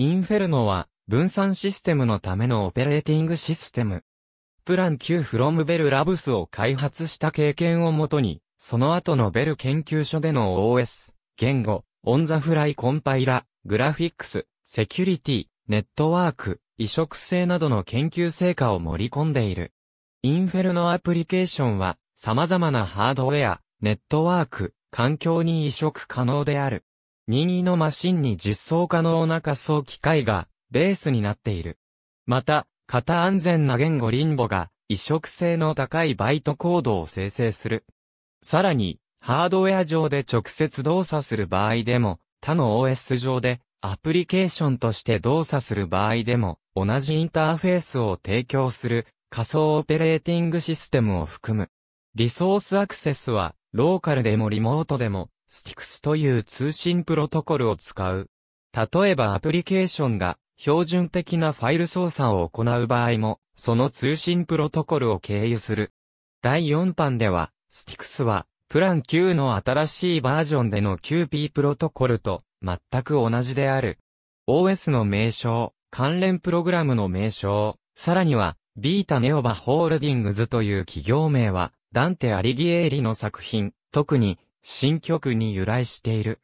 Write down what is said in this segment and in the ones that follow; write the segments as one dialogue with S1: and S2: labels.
S1: インフェルノは、分散システムのためのオペレーティングシステム。プラン Q フロムベルラブスを開発した経験をもとに、その後のベル研究所での OS、言語、オンザフライコンパイラ、グラフィックス、セキュリティ、ネットワーク、移植性などの研究成果を盛り込んでいる。インフェルノアプリケーションは、様々なハードウェア、ネットワーク、環境に移植可能である。任意のマシンに実装可能な仮想機械がベースになっている。また、型安全な言語リンボが移植性の高いバイトコードを生成する。さらに、ハードウェア上で直接動作する場合でも、他の OS 上でアプリケーションとして動作する場合でも、同じインターフェースを提供する仮想オペレーティングシステムを含む。リソースアクセスは、ローカルでもリモートでも、スティクスという通信プロトコルを使う。例えばアプリケーションが標準的なファイル操作を行う場合も、その通信プロトコルを経由する。第4版では、スティクスは、プラン9の新しいバージョンでの QP プロトコルと全く同じである。OS の名称、関連プログラムの名称、さらには、ビータネオバホールディングズという企業名は、ダンテ・アリギエーリの作品、特に、新曲に由来している。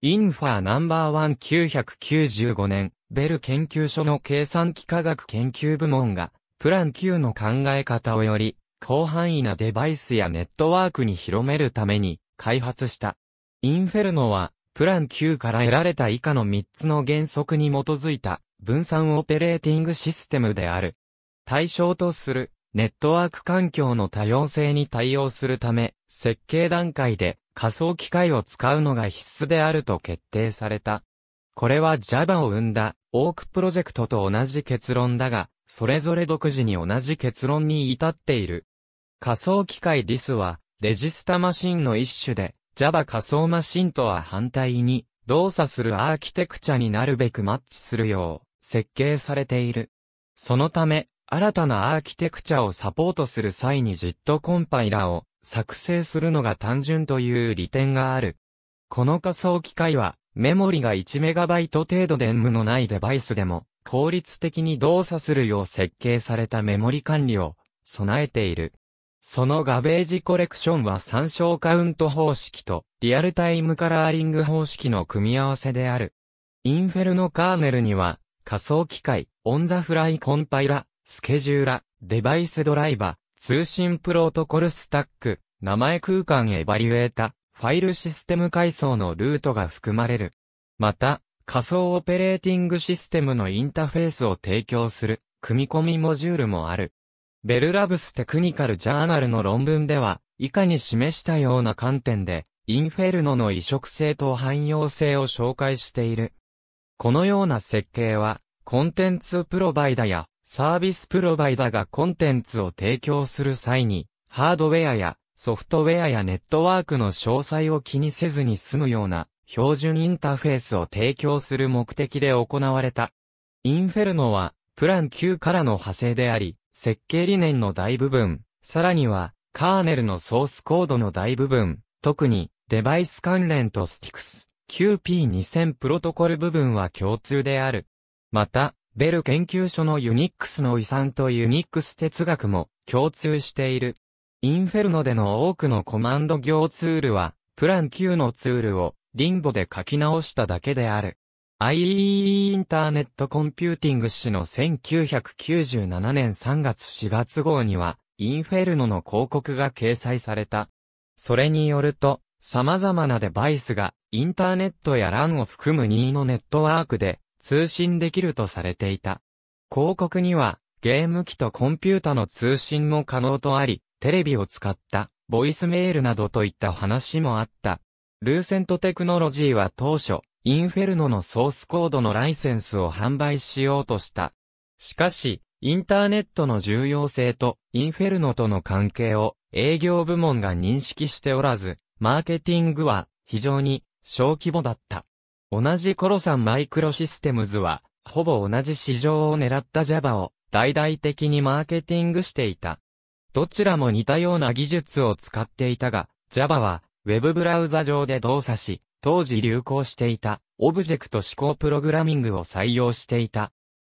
S1: インファーナンバーワン9 9 5年、ベル研究所の計算機科学研究部門が、プラン Q の考え方をより、広範囲なデバイスやネットワークに広めるために、開発した。インフェルノは、プラン Q から得られた以下の3つの原則に基づいた、分散オペレーティングシステムである。対象とする、ネットワーク環境の多様性に対応するため、設計段階で、仮想機械を使うのが必須であると決定された。これは Java を生んだオークプロジェクトと同じ結論だが、それぞれ独自に同じ結論に至っている。仮想機械 DIS は、レジスタマシンの一種で、Java 仮想マシンとは反対に、動作するアーキテクチャになるべくマッチするよう、設計されている。そのため、新たなアーキテクチャをサポートする際に JIT コンパイラを作成するのが単純という利点がある。この仮想機械は、メモリが 1MB 程度で無のないデバイスでも、効率的に動作するよう設計されたメモリ管理を備えている。そのガベージコレクションは参照カウント方式とリアルタイムカラーリング方式の組み合わせである。インフェルノカーネルには仮想機械、オンザフライコンパイラ、スケジューラ、デバイスドライバ、ー、通信プロトコルスタック、名前空間エバリュエータ、ファイルシステム階層のルートが含まれる。また、仮想オペレーティングシステムのインタフェースを提供する、組み込みモジュールもある。ベルラブステクニカルジャーナルの論文では、以下に示したような観点で、インフェルノの移植性と汎用性を紹介している。このような設計は、コンテンツプロバイダやサービスプロバイダがコンテンツを提供する際に、ハードウェアやソフトウェアやネットワークの詳細を気にせずに済むような標準インターフェースを提供する目的で行われた。インフェルノは、プラン9からの派生であり、設計理念の大部分、さらには、カーネルのソースコードの大部分、特に、デバイス関連と s t i ス、QP2000 プロトコル部分は共通である。また、ベル研究所のユニックスの遺産とユニックス哲学も共通している。インフェルノでの多くのコマンド行ツールは、プラン Q のツールをリンボで書き直しただけである。IEEE インターネットコンピューティング誌の1997年3月4月号には、インフェルノの広告が掲載された。それによると、様々なデバイスがインターネットや LAN を含む任意のネットワークで通信できるとされていた。広告には、ゲーム機とコンピュータの通信も可能とあり、テレビを使った、ボイスメールなどといった話もあった。ルーセントテクノロジーは当初、インフェルノのソースコードのライセンスを販売しようとした。しかし、インターネットの重要性とインフェルノとの関係を営業部門が認識しておらず、マーケティングは非常に小規模だった。同じ頃サンマイクロシステムズは、ほぼ同じ市場を狙った Java を大々的にマーケティングしていた。どちらも似たような技術を使っていたが、Java はウェブブラウザ上で動作し、当時流行していたオブジェクト指向プログラミングを採用していた。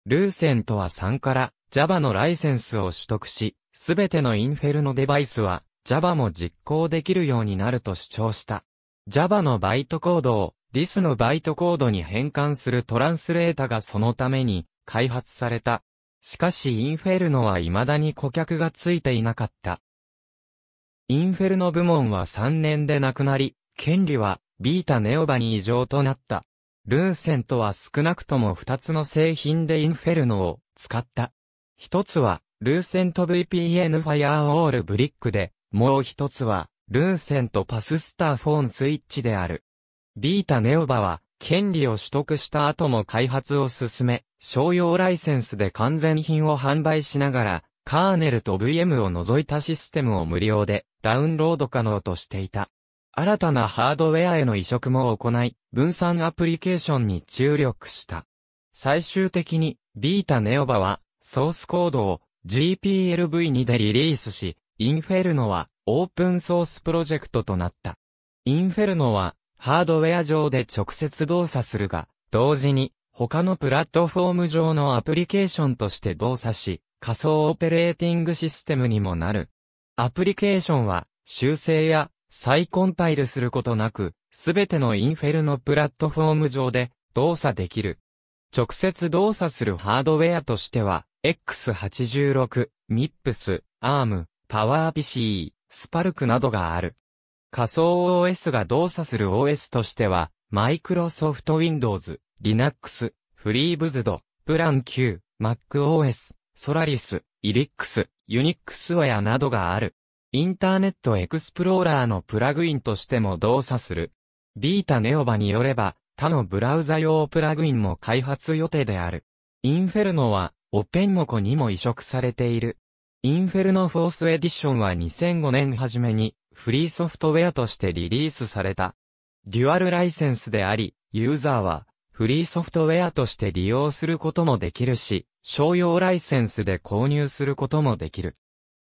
S1: ルーセントは3から Java のライセンスを取得し、すべてのインフェルのデバイスは Java も実行できるようになると主張した。Java のバイトコードをィスのバイトコードに変換するトランスレータがそのために開発された。しかしインフェルノは未だに顧客がついていなかった。インフェルノ部門は3年でなくなり、権利はビータネオバに異常となった。ルーセントは少なくとも2つの製品でインフェルノを使った。一つはルーセント VPN ファイアーオールブリックで、もう一つはルーセントパススターフォンスイッチである。ビータネオバは、権利を取得した後も開発を進め、商用ライセンスで完全品を販売しながら、カーネルと VM を除いたシステムを無料でダウンロード可能としていた。新たなハードウェアへの移植も行い、分散アプリケーションに注力した。最終的に、ビータネオバは、ソースコードを GPLv2 でリリースし、インフェルノはオープンソースプロジェクトとなった。インフェルノはハードウェア上で直接動作するが、同時に、他のプラットフォーム上のアプリケーションとして動作し、仮想オペレーティングシステムにもなる。アプリケーションは、修正や再コンパイルすることなく、すべてのインフェルのプラットフォーム上で動作できる。直接動作するハードウェアとしては、X86、MIPS、ARM、PowerPC、Spark などがある。仮想 OS が動作する OS としては、Microsoft Windows、Linux、FreeBSD、Plan Q、MacOS、Solaris、Elix、UnixWare などがある。インターネットエクスプローラーのプラグインとしても動作する。ビータネオバによれば、他のブラウザ用プラグインも開発予定である。インフェルノは、オペンモコにも移植されている。インフェルノフォースエディションは2005年初めに、フリーソフトウェアとしてリリースされた。デュアルライセンスであり、ユーザーはフリーソフトウェアとして利用することもできるし、商用ライセンスで購入することもできる。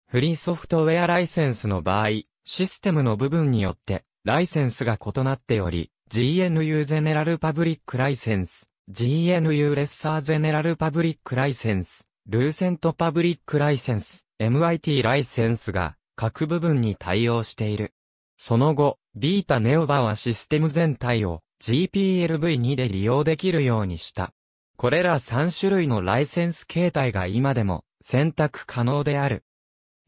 S1: フリーソフトウェアライセンスの場合、システムの部分によってライセンスが異なっており、GNU ゼネラルパブリックライセンス、GNU レッサーゼネラルパブリックライセンス、ルーセントパブリックライセンス、MIT ライセンスが各部分に対応している。その後、ビータネオバはシステム全体を GPLv2 で利用できるようにした。これら3種類のライセンス形態が今でも選択可能である。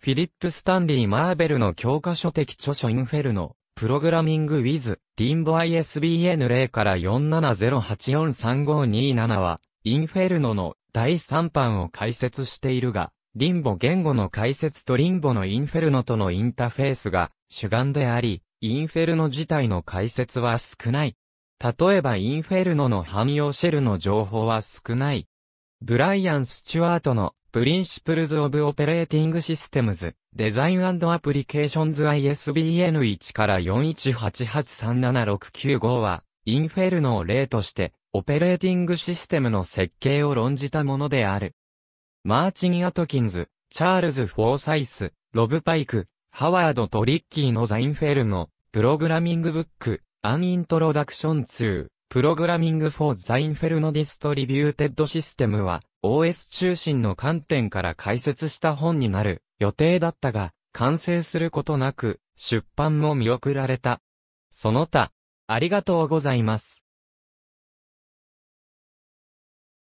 S1: フィリップ・スタンリー・マーベルの教科書的著書インフェルノ、プログラミング・ウィズ、リンボ ISBN0 から4708435227は、インフェルノの第3版を解説しているが、リンボ言語の解説とリンボのインフェルノとのインターフェースが主眼であり、インフェルノ自体の解説は少ない。例えばインフェルノの汎用シェルの情報は少ない。ブライアン・スチュワートの Principles of Operating Systems Design and Applications ISBN 1から418837695は、インフェルノを例として、オペレーティングシステムの設計を論じたものである。マーチン・アトキンズ、チャールズ・フォーサイス、ロブ・パイク、ハワード・トリッキーのザ・インフェルノ、プログラミングブック、アン・イントロダクション2、プログラミング・フォー・ザ・インフェルノ・ディストリビューテッド・システムは、OS 中心の観点から解説した本になる予定だったが、完成することなく、出版も見送られた。その他、ありがとうございます。